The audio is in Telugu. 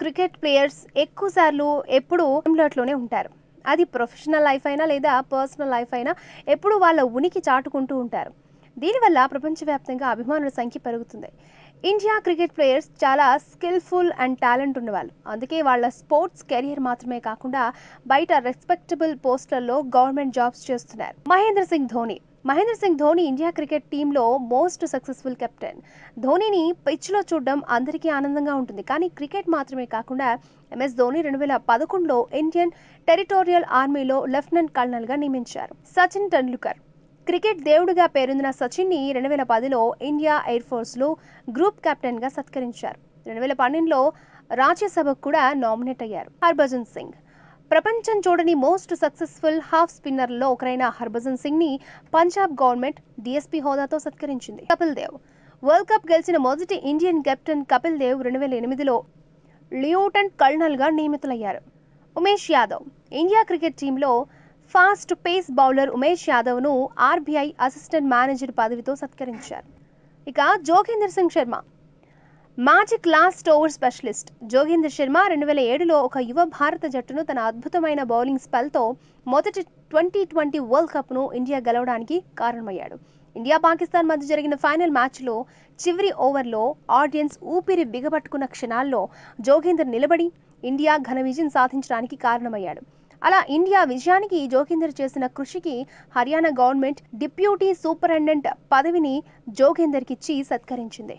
క్రికెట్ ప్లేయర్స్ ఎక్కువ సార్లు ఎప్పుడూ లోనే ఉంటారు అది ప్రొఫెషనల్ లైఫ్ అయినా లేదా పర్సనల్ లైఫ్ అయినా ఎప్పుడూ వాళ్ళ ఉనికి చాటుకుంటూ ఉంటారు దీనివల్ల ప్రపంచవ్యాప్తంగా అభిమానుల సంఖ్య పెరుగుతుంది ఇండియా క్రికెట్ ప్లేయర్స్ చాలా స్కిల్ఫుల్ అండ్ టాలెంట్ ఉన్నవాళ్ళు అందుకే వాళ్ళ స్పోర్ట్స్ కెరియర్ మాత్రమే కాకుండా బయట రెస్పెక్టబుల్ పోస్టులలో గవర్నమెంట్ జాబ్స్ చేస్తున్నారు మహేంద్ర సింగ్ ధోని మహేంద్ర సింగ్ ధోని ఇండియా క్రికెట్ టీంలో మోస్ట్ సక్సెస్ఫుల్ కెప్టెన్ ధోనిని పిచ్లో చూడడం అందరికీ ఆనందంగా ఉంటుంది కానీ క్రికెట్ మాత్రమే కాకుండా ఎంఎస్ ధోని రెండు వేల పదకొండులో ఇండియన్ టెరిటోరియల్ ఆర్మీలో లెఫ్టినెంట్ కల్నల్గా నియమించారు సచిన్ టెండూల్కర్ క్రికెట్ దేవుడిగా పేరొందిన సచిన్ని రెండు వేల పదిలో ఇండియా ఎయిర్ ఫోర్స్లో గ్రూప్ కెప్టెన్గా సత్కరించారు రెండు వేల పన్నెండులో రాజ్యసభకు కూడా నామినేట్ అయ్యారు హర్భజన్ సింగ్ ప్రపంచం చూడని మోస్ట్ సక్సెస్ఫుల్ హాఫ్ స్పిన్నర్లో ఒకరైన హర్భజన్ సింగ్ ని పంజాబ్ గవర్నమెంట్ డిఎస్పీ హోదాతో సత్కరించింది కపిల్ దేవ్ వరల్డ్ కప్ గెలిచిన మొదటి ఇండియన్ కెప్టెన్ కపిల్ దేవ్ రెండు వేల ఎనిమిదిలో లియోటన్ కల్నల్గా నియమితులయ్యారు ఉమేష్ యాదవ్ ఇండియా క్రికెట్ టీంలో ఫాస్ట్ పేస్ బౌలర్ ఉమేష్ యాదవ్ను ఆర్బీఐ అసిస్టెంట్ మేనేజర్ పదవితో సత్కరించారు ఇక జోగేందర్ సింగ్ శర్మ మాజీ క్లాస్ స్టోర్ స్పెషలిస్ట్ జోగేందర్ శర్మ రెండు వేల ఏడులో ఒక యువ భారత జట్టును తన అద్భుతమైన బౌలింగ్ స్పెల్తో మొదటి ట్వంటీ ట్వంటీ వరల్డ్ కప్ను ఇండియా గెలవడానికి కారణమయ్యాడు ఇండియా పాకిస్తాన్ మధ్య జరిగిన ఫైనల్ మ్యాచ్లో చివరి ఓవర్లో ఆడియన్స్ ఊపిరి బిగబట్టుకున్న క్షణాల్లో జోగేందర్ నిలబడి ఇండియా ఘన విజయం సాధించడానికి కారణమయ్యాడు అలా ఇండియా విజయానికి జోగేందర్ చేసిన కృషికి హర్యానా గవర్నమెంట్ డిప్యూటీ సూపరింటెండెంట్ పదవిని జోగేందర్కిచ్చి సత్కరించింది